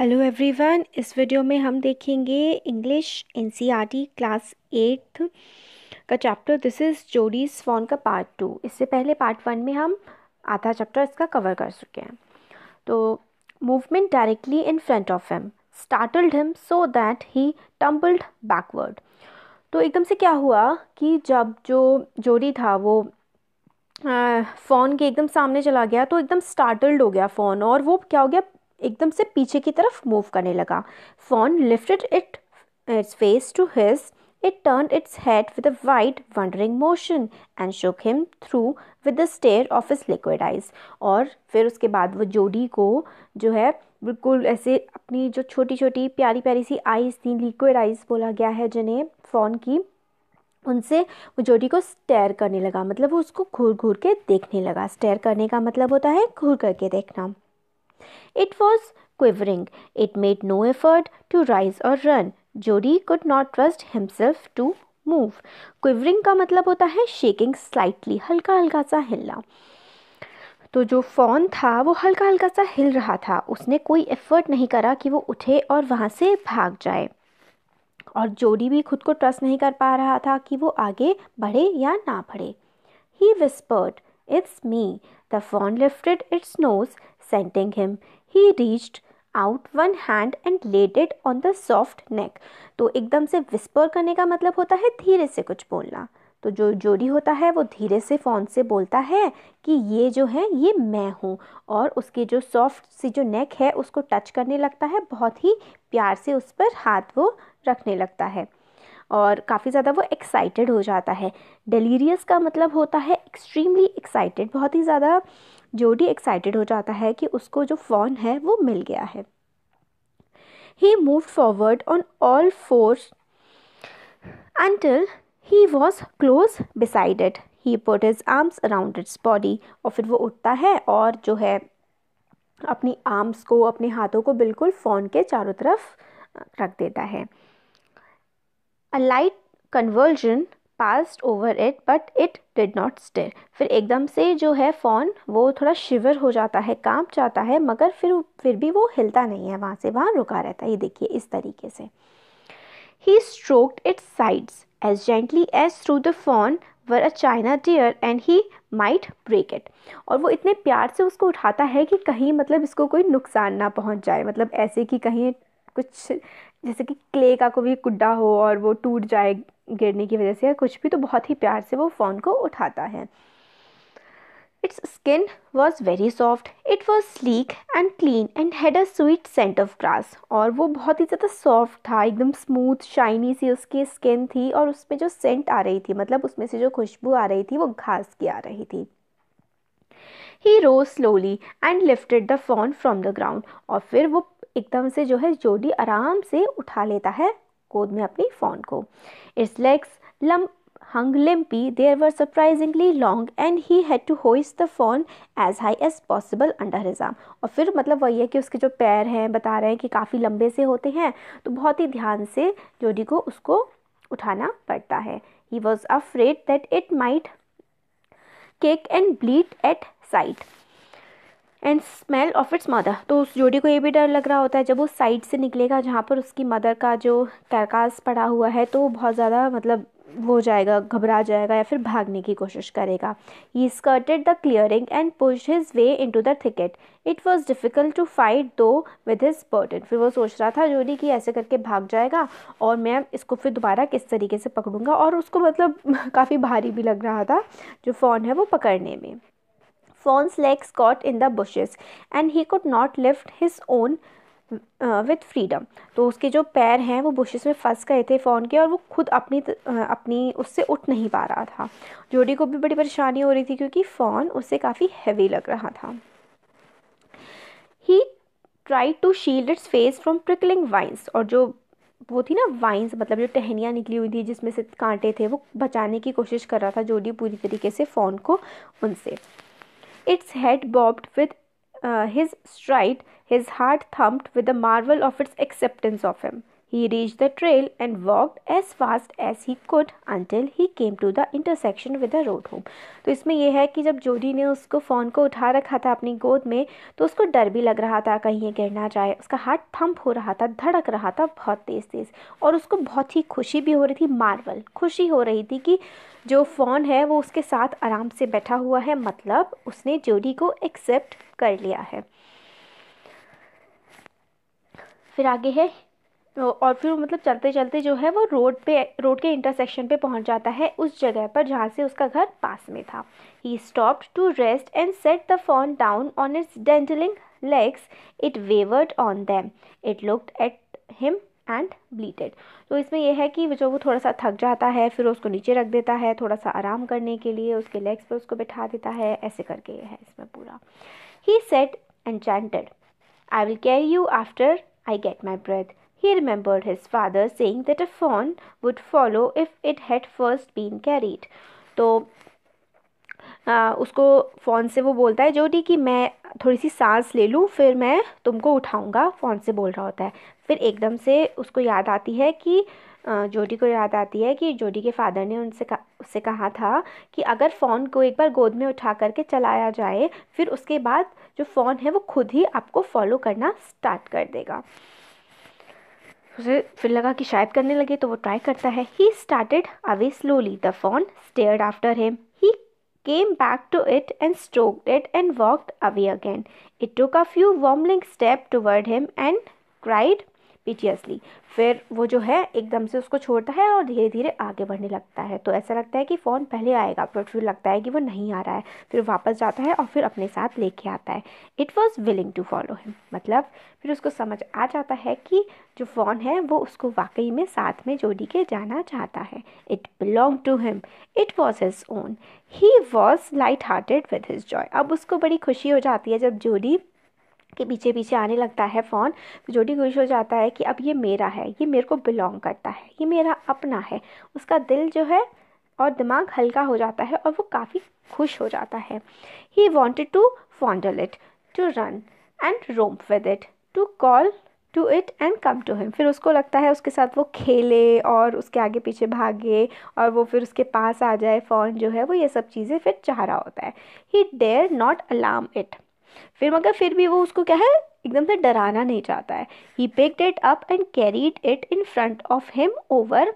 Hello everyone इस video में हम देखेंगे इंग्लिश एनसीईआरटी क्लास एट का chapter this is Jody fawn का पार्ट टू इससे पहले पार्ट वन में हम आधा चैप्टर इसका कवर कर चुके हैं तो movement directly in front of him startled him so that he tumbled backward तो एकदम से क्या हुआ कि जब जो जोडी था वो फ़ोन के एकदम सामने चला गया तो एकदम स्टार्टल्ड हो गया फ़ोन और वो क्या हो गया एकदम से पीछे की तरफ मूव करने लगा fawn lifted it its face to his it turn its head with a wide, wondering motion and shook him through with the stare of his liquid eyes और फिर उसके बाद वो जोडी को जो है बिल्कुल ऐसे अपनी जो छोटी छोटी प्यारी प्यारी सी आइज़ थी लिक्विड आइज़ बोला गया है जिन्हें फोन की उनसे वो जोडी को स्टेयर करने लगा मतलब वो उसको घूर घूर के देखने लगा स्टेयर करने का मतलब होता है घूर करके देखना It was quivering. It made no effort to rise or run. Jody could not trust himself to move quivering का मतलब होता है शेकिंग स्लाइटली हल्का हल्का सा हिलना तो जो फोन था वो हल्का हल्का सा हिल रहा था उसने कोई एफर्ट नहीं करा कि वो उठे और वहाँ से भाग जाए और जोडी भी खुद को ट्रस्ट नहीं कर पा रहा था कि वो आगे बढ़े या ना बढ़े he whispered it's me the fawn lifted its nose scenting him. He reached out one hand and laid it on the soft neck तो एकदम से विस्पर करने का मतलब होता है धीरे से कुछ बोलना तो जो जोड़ी होता है वो धीरे से फोन से बोलता है कि ये जो है ये मैं हूँ और उसकी जो सॉफ्ट सी जो नेक है उसको टच करने लगता है बहुत ही प्यार से उस पर हाथ वो रखने लगता है और काफ़ी ज़्यादा वो एक्साइटेड हो जाता है डेलीरियस का मतलब होता है एक्सट्रीमली एक्साइटेड बहुत ही ज़्यादा जोडी एक्साइटेड हो जाता है कि उसको जो फ़ोन है वो मिल गया है he move forward on all fours until he was close decided he put his arms around its body और फिर वो उठता है और जो है अपनी आर्म्स को अपने हाथों को बिल्कुल फ़ोन के चारों तरफ रख देता है light conversion convulsion over it but it did not stir फिर एकदम से जो है फोन वो थोड़ा शिवर हो जाता है कांप जाता है मगर फिर फिर भी वो हिलता नहीं है वहाँ से वहाँ रुका रहता है ये देखिए इस तरीके से he stroked its sides as gently as through the fawn were a china deer and he might break it और वो इतने प्यार से उसको उठाता है कि कहीं मतलब इसको कोई नुकसान ना पहुंच जाए मतलब ऐसे कि कहीं कुछ जैसे कि क्ले का कोई गुड्डा हो और वो टूट जाए गिरने की वजह से या कुछ भी तो बहुत ही प्यार से वो फ़ोन को उठाता है its skin was very soft it was sleek and clean and had a sweet scent of grass और वो बहुत ही ज़्यादा सॉफ्ट था एकदम स्मूथ शाइनी सी उसकी स्किन थी और उसमें जो सेंट आ रही थी मतलब उसमें से जो खुशबू आ रही थी वो घास की आ रही थी he rose slowly and lifted the fawn from the ground और फिर वो एकदम से जो है जोडी आराम से उठा लेता है गोद में अपनी फॉन को its legs limb hung limply there were surprisingly long and he had to hoist the fawn as high as possible under his arm. और फिर मतलब वही है कि उसके जो पैर हैं बता रहे हैं कि काफ़ी लंबे से होते हैं तो बहुत ही ध्यान से जोडी को उसको उठाना पड़ता है he was afraid that it might kick and bleat at sight and smell of its mother तो उस जोड़ी को ये भी डर लग रहा होता है जब वो साइड से निकलेगा जहाँ पर उसकी मदर का जो कैरकास पड़ा हुआ है तो बहुत ज़्यादा मतलब वो जाएगा घबरा जाएगा या फिर भागने की कोशिश करेगा he skirted the clearing and push his way into the thicket it was difficult to fight though with his burden फिर वो सोच रहा था जोडी कि ऐसे करके भाग जाएगा और मैं इसको फिर दोबारा किस तरीके से पकड़ूंगा और उसको मतलब काफ़ी भारी भी लग रहा था जो फ़ोन है वो पकड़ने में swan's legs caught in the bushes and he could not lift his own with uh, freedom तो उसके जो पैर हैं वो बुशेस में फंस गए थे फ़ोन के और वो खुद अपनी uh, अपनी उससे उठ नहीं पा रहा था जोडी को भी बड़ी परेशानी हो रही थी क्योंकि फ़ोन उससे काफ़ी हैवी लग रहा था he tried to shield its face from prickling vines और जो वो थी ना वाइन्स मतलब जो टहनियाँ निकली हुई थी जिसमें से कांटे थे वो बचाने की कोशिश कर रहा था जोडी पूरी तरीके से फ़ोन को उनसे its head bobbed with uh, his stride, his heart thumped with the marvel of its acceptance of him. He reached the trail and walked as fast as he could until he came to the intersection with the road home. तो इसमें यह है कि जब जोडी ने उसको phone को उठा रखा था अपनी गोद में तो उसको डर भी लग रहा था कहीं ये गिर ना जाए उसका हार्ट थम्प हो रहा था धड़क रहा था बहुत तेज़ तेज़ और उसको बहुत ही खुशी भी हो रही थी मार्वल खुशी हो रही थी कि जो फोन है वो उसके साथ आराम से बैठा हुआ है मतलब उसने जोडी को एक्सेप्ट कर लिया है फिर आगे है और फिर मतलब चलते चलते जो है वो रोड पे रोड के इंटरसेक्शन पे पहुंच जाता है उस जगह पर जहाँ से उसका घर पास में था he stopped to rest and set the fawn down on its dangling legs it wavered on them it looked at him and bleated तो इसमें यह है कि जो वो थोड़ा सा थक जाता है फिर उसको नीचे रख देता है थोड़ा सा आराम करने के लिए उसके लेग्स पर उसको बिठा देता है ऐसे करके यह है इसमें पूरा he said enchanted I will carry you after I get my breath he remembered his father saying that a fawn would follow if it had first been carried तो आ, उसको फ़ोन से वो बोलता है डी कि मैं थोड़ी सी सांस ले लूँ फिर मैं तुमको उठाऊँगा फ़ोन से बोल रहा होता है फिर एकदम से उसको याद आती है कि जोडी को याद आती है कि जोडी के फादर ने उनसे कहा उससे कहा था कि अगर फ़ोन को एक बार गोद में उठा करके चलाया जाए फिर उसके बाद जो फ़ोन है वो खुद ही आपको फॉलो करना स्टार्ट कर देगा उसे फिर लगा कि शायद करने लगे तो वो ट्राई करता है he started away slowly the fawn stared after him came back to it and stroked it and walked away again. It took a few wobbling steps toward him and cried, piteously फिर वो जो है एकदम से उसको छोड़ता है और धीरे धीरे आगे बढ़ने लगता है तो ऐसा लगता है कि फ़ोन पहले आएगा बट फिर लगता है कि वो नहीं आ रहा है फिर वापस जाता है और फिर अपने साथ लेके आता है it was willing to follow him मतलब फिर उसको समझ आ जाता है कि जो फ़ोन है वो उसको वाकई में साथ में जोड़ी के जाना चाहता है it belong to him it was his own he was light hearted with his joy अब उसको बड़ी खुशी हो जाती है जब जोड़ी के पीछे पीछे आने लगता है फ़ोन तो जोडी खुश हो जाता है कि अब ये मेरा है ये मेरे को बिलोंग करता है ये मेरा अपना है उसका दिल जो है और दिमाग हल्का हो जाता है और वो काफ़ी खुश हो जाता है he wanted to fondle it to run and roam with it to call to it and come to him फिर उसको लगता है उसके साथ वो खेले और उसके आगे पीछे भागे और वो फिर उसके पास आ जाए फ़ोन जो है वो ये सब चीज़ें फिर चाह रहा होता है he dare not alarm it फिर मगर फिर भी वो उसको क्या है एकदम से डराना नहीं चाहता है he picked it up and carried it in front of him over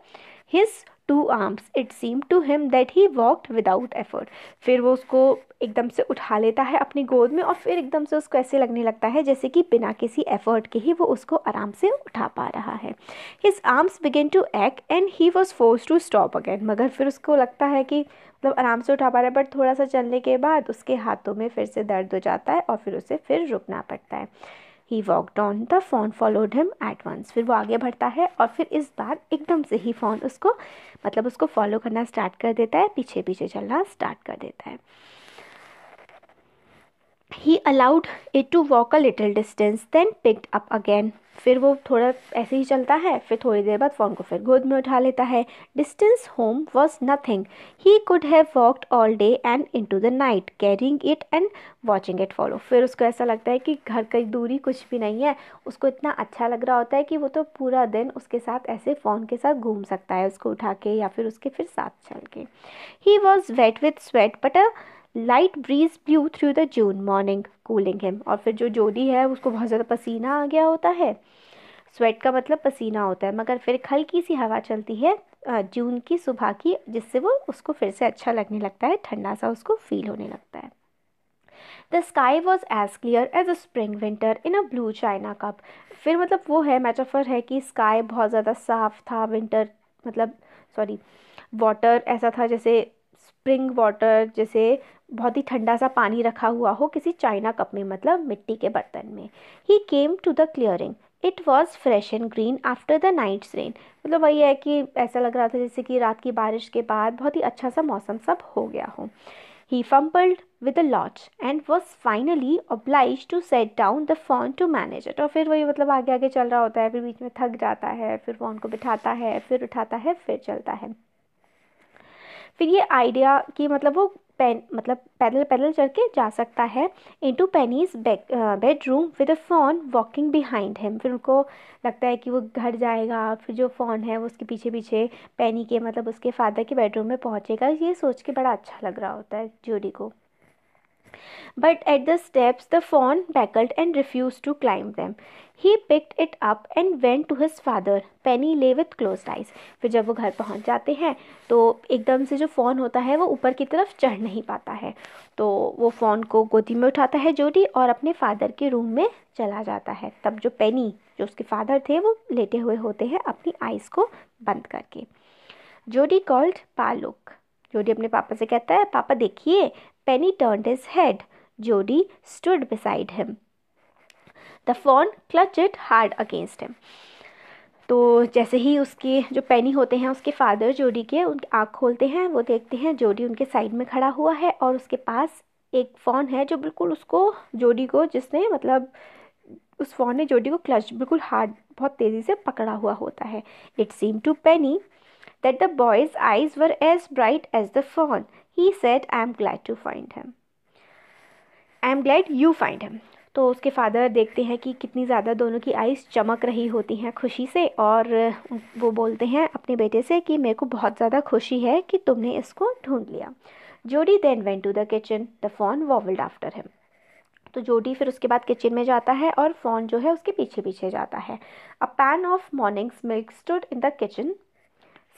his two arms it seem to him that he walked without effort फिर वो उसको एकदम से उठा लेता है अपनी गोद में और फिर एकदम से उसको ऐसे लगने लगता है जैसे कि बिना किसी एफर्ट के ही वो उसको आराम से उठा पा रहा है his arms began to act and he was force to stop again मगर फिर उसको लगता है कि मतलब आराम से उठा पा रहा है बट थोड़ा सा चलने के बाद उसके हाथों में फिर से दर्द हो जाता है और फिर उसे फिर रुकना पड़ता है he walk down the fawn followed him at once फिर वो आगे बढ़ता है और फिर इस बार एकदम से ही फ़ोन उसको मतलब उसको फॉलो करना स्टार्ट कर देता है पीछे पीछे चलना स्टार्ट कर देता है he allowed it to walk a little distance then picked up again फिर वो थोड़ा ऐसे ही चलता है फिर थोड़ी देर बाद फ़ोन को फिर गोद में उठा लेता है distance home was nothing he could have walked all day and into the night carrying it and watching it follow फिर उसको ऐसा लगता है कि घर की दूरी कुछ भी नहीं है उसको इतना अच्छा लग रहा होता है कि वो तो पूरा दिन उसके साथ ऐसे फ़ोन के साथ घूम सकता है उसको उठा के या फिर उसके फिर साथ चल के he was wet with sweat but a light breeze blew through the June morning cooling him और फिर जो जोडी है उसको बहुत ज़्यादा पसीना आ गया होता है स्वेट का मतलब पसीना होता है मगर फिर हल्की सी हवा चलती है जून की सुबह की जिससे वो उसको फिर से अच्छा लगने लगता है ठंडा सा उसको फील होने लगता है the sky was as clear as a spring winter in a blue china cup फिर मतलब वो है मेटाफर है कि स्काई बहुत ज़्यादा साफ था विंटर मतलब सॉरी वाटर ऐसा था जैसे स्प्रिंग वाटर जैसे बहुत ही ठंडा सा पानी रखा हुआ हो किसी चाइना कप में मतलब मिट्टी के बर्तन में he came to the clearing it was fresh and green after the night's rain मतलब वही है कि ऐसा लग रहा था जैसे कि रात की बारिश के बाद बहुत ही अच्छा सा मौसम सब हो गया हो he fumbled with a latch and was finally obliged to set down the fawn to manage it और फिर वही मतलब आगे आगे चल रहा होता है फिर बीच में थक जाता है फिर फोन को बिठाता है फिर उठाता है फिर चलता है फिर ये आइडिया कि मतलब वो पैन मतलब पैदल पैदल चल के जा सकता है into Penny's bedroom with a fawn walking behind him फिर उनको लगता है कि वो घर जाएगा फिर जो फोन है वो उसके पीछे पीछे पेनी के मतलब उसके फादर के बेडरूम में पहुंचेगा ये सोच के बड़ा अच्छा लग रहा होता है जूडी को But at the steps, the fawn beckoned and refused to climb them. He picked it up and went to his father Penny lay with close eyes फिर जब वो घर पहुंच जाते हैं तो एकदम से जो फ़ोन होता है वो ऊपर की तरफ चढ़ नहीं पाता है तो वो फ़ोन को गोदी में उठाता है जोडी और अपने फादर के रूम में चला जाता है तब जो पेनी जो उसके फादर थे वो लेटे हुए होते हैं अपनी आइज़ को बंद करके जोडी कॉल्ड पालुक जोडी अपने पापा से कहता है पापा देखिए Penny turned his head. Jody stood beside him. The fawn clutch it hard against him. तो जैसे ही उसके जो पैनी होते हैं उसके फादर जोडी के उन आँख खोलते हैं वो देखते हैं जोडी उनके साइड में खड़ा हुआ है और उसके पास एक फ़ोन है जो बिल्कुल उसको जोडी को जिसने मतलब उस फ़ोन ने जोडी को क्लच बिल्कुल हार्ड बहुत तेज़ी से पकड़ा हुआ होता है it seem to Penny that the boy's eyes were as bright as the fawn. He said, I am glad to find him. I am glad you find him. तो उसके फादर देखते हैं कि कितनी ज़्यादा दोनों की आइज़ चमक रही होती हैं खुशी से और वो बोलते हैं अपने बेटे से कि मेरे को बहुत ज़्यादा खुशी है कि तुमने इसको ढूंढ लिया Jody then went to the kitchen the fawn wobbled after him तो जोडी फिर उसके बाद किचन में जाता है और फोन जो है उसके पीछे पीछे जाता है a pan of mornings milk stood in the kitchen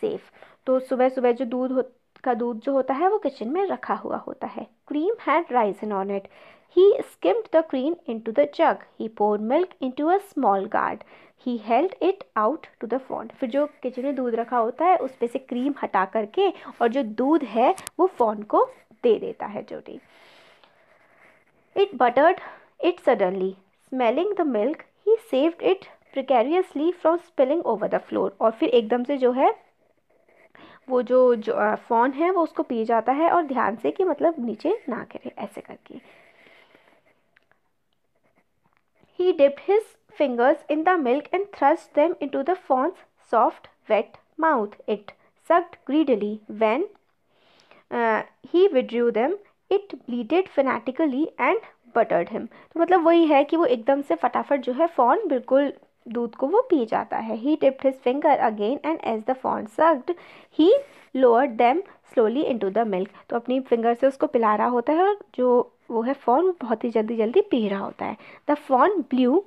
safe तो सुबह सुबह जो दूध हो का दूध जो होता है वो किचन में रखा हुआ होता है cream had risen on it he skimmed the cream to the jug he pour milk into a small gourd he held it out to the fawn फिर जो किचन में दूध रखा होता है उस पर से क्रीम हटा करके और जो दूध है वो फोन को दे देता है Jody it butted it suddenly smelling the milk he saved it precariously from spilling over the floor और फिर एकदम से जो है वो जो जो फोन है वो उसको पी जाता है और ध्यान से कि मतलब नीचे ना करे ऐसे करके he dipped his fingers in the milk and thrust them into the fawn's soft wet mouth it sucked greedily when he withdrew them it bleated frantically and butted him तो मतलब वही है कि वो एकदम से फटाफट जो है फोन बिल्कुल दूध को वो पी जाता है he tipped his finger again and as the fawn sucked he lower them slowly into the milk तो अपनी फिंगर से उसको पिला रहा होता है और जो वो है फॉन वो बहुत ही जल्दी जल्दी पी रहा होता है the fawn blew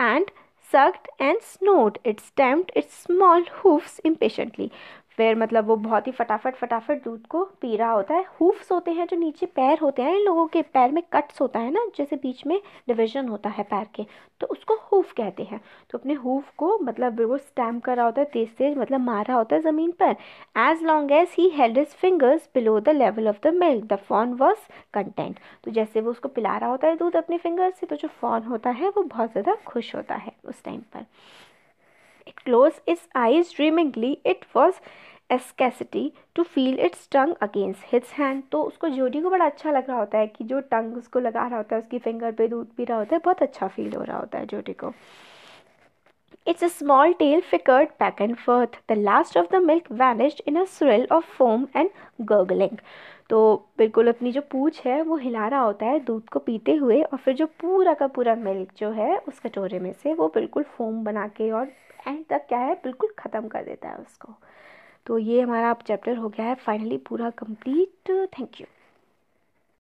and sucked and snorted, its tempt its small hoofs impatiently फिर मतलब वो बहुत ही फटाफट फटाफट दूध को पी रहा होता है हुफ्स होते हैं जो नीचे पैर होते हैं इन लोगों के पैर में कट्स होता है ना जैसे बीच में डिविजन होता है पैर के तो उसको हूफ कहते हैं तो अपने हुफ को मतलब वो स्टैम्प कर रहा होता है तेज़ तेज़ मतलब मार रहा होता है ज़मीन पर as long as he held his fingers below the level of the milk the fawn was content तो जैसे वो उसको पिला रहा होता है दूध अपने फिंगर्स से तो जो फॉन होता है वो बहुत ज़्यादा खुश होता है उस टाइम पर closed its eyes dreamingly. It was ecstasy to feel its tongue against his hand तो उसको जोडी को बड़ा अच्छा लग रहा होता है कि जो टंग उसको लगा रहा होता है उसकी फिंगर पे दूध पी रहा होता है बहुत अच्छा फील हो रहा होता है जोडी को a small tail flickered back and forth the last of the milk vanished in a swirl of foam and gurgling तो बिल्कुल अपनी जो पूछ है वो हिला रहा होता है दूध को पीते हुए और फिर जो पूरा का पूरा मिल्क जो है उस कटोरे में से वो बिल्कुल फोम बना के और एंड तक क्या है बिल्कुल ख़त्म कर देता है उसको तो ये हमारा अब चैप्टर हो गया है फाइनली पूरा कंप्लीट थैंक यू